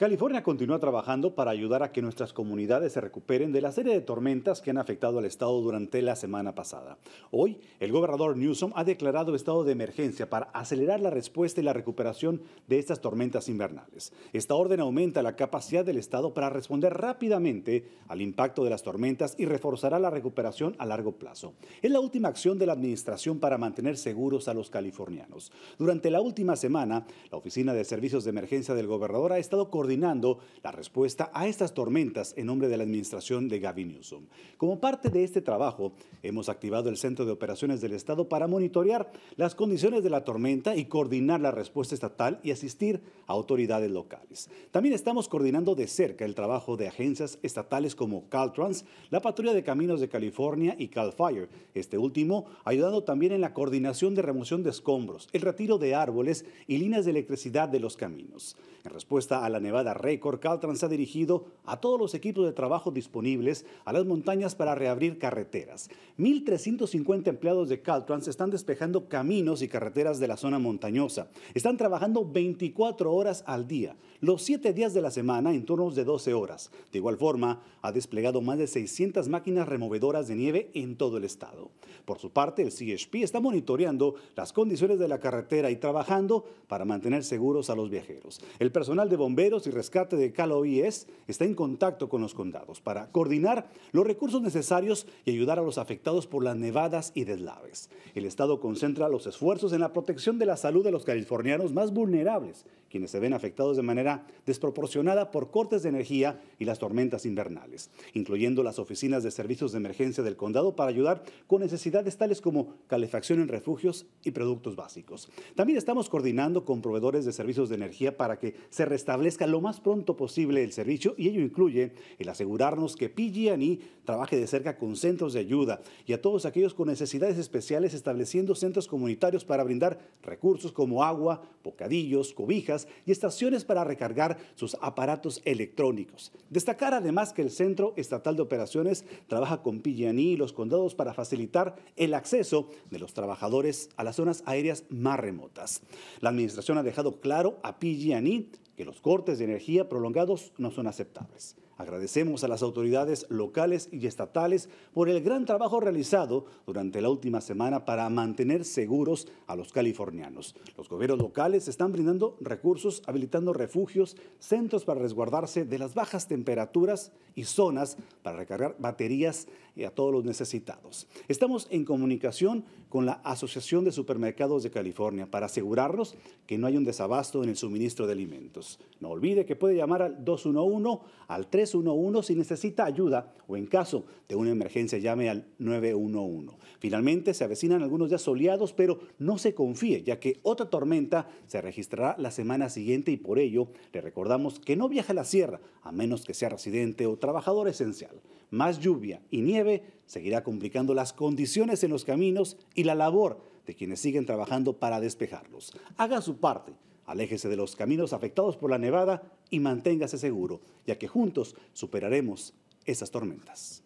California continúa trabajando para ayudar a que nuestras comunidades se recuperen de la serie de tormentas que han afectado al estado durante la semana pasada. Hoy, el gobernador Newsom ha declarado estado de emergencia para acelerar la respuesta y la recuperación de estas tormentas invernales. Esta orden aumenta la capacidad del estado para responder rápidamente al impacto de las tormentas y reforzará la recuperación a largo plazo. Es la última acción de la administración para mantener seguros a los californianos. Durante la última semana, la Oficina de Servicios de Emergencia del gobernador ha estado coordinando coordinando la respuesta a estas tormentas en nombre de la administración de Gavin Newsom. Como parte de este trabajo, hemos activado el Centro de Operaciones del Estado para monitorear las condiciones de la tormenta y coordinar la respuesta estatal y asistir a autoridades locales. También estamos coordinando de cerca el trabajo de agencias estatales como Caltrans, la Patrulla de Caminos de California y Cal Fire. este último ayudando también en la coordinación de remoción de escombros, el retiro de árboles y líneas de electricidad de los caminos. En respuesta a la nevada, de récord, Caltrans ha dirigido a todos los equipos de trabajo disponibles a las montañas para reabrir carreteras. 1.350 empleados de Caltrans están despejando caminos y carreteras de la zona montañosa. Están trabajando 24 horas al día, los 7 días de la semana en turnos de 12 horas. De igual forma, ha desplegado más de 600 máquinas removedoras de nieve en todo el estado. Por su parte, el CHP está monitoreando las condiciones de la carretera y trabajando para mantener seguros a los viajeros. El personal de bomberos y Rescate de Cal OIS está en contacto con los condados para coordinar los recursos necesarios y ayudar a los afectados por las nevadas y deslaves. El Estado concentra los esfuerzos en la protección de la salud de los californianos más vulnerables, quienes se ven afectados de manera desproporcionada por cortes de energía y las tormentas invernales, incluyendo las oficinas de servicios de emergencia del condado para ayudar con necesidades tales como calefacción en refugios y productos básicos. También estamos coordinando con proveedores de servicios de energía para que se restablezca lo más pronto posible el servicio y ello incluye el asegurarnos que PG&E trabaje de cerca con centros de ayuda y a todos aquellos con necesidades especiales estableciendo centros comunitarios para brindar recursos como agua, bocadillos, cobijas y estaciones para recargar sus aparatos electrónicos. Destacar además que el Centro Estatal de Operaciones trabaja con PG&E y los condados para facilitar el acceso de los trabajadores a las zonas aéreas más remotas. La administración ha dejado claro a PG&E que los cortes de energía prolongados no son aceptables. Agradecemos a las autoridades locales y estatales por el gran trabajo realizado durante la última semana para mantener seguros a los californianos. Los gobiernos locales están brindando recursos, habilitando refugios, centros para resguardarse de las bajas temperaturas y zonas para recargar baterías a todos los necesitados. Estamos en comunicación con la Asociación de Supermercados de California para asegurarnos que no hay un desabasto en el suministro de alimentos. No olviden que puede llamar al 211, al 311 si necesita ayuda o en caso de una emergencia llame al 911. Finalmente se avecinan algunos días soleados, pero no se confíe ya que otra tormenta se registrará la semana siguiente y por ello le recordamos que no viaje a la sierra a menos que sea residente o trabajador esencial. Más lluvia y nieve seguirá complicando las condiciones en los caminos y la labor de quienes siguen trabajando para despejarlos. Haga su parte Aléjese de los caminos afectados por la nevada y manténgase seguro, ya que juntos superaremos esas tormentas.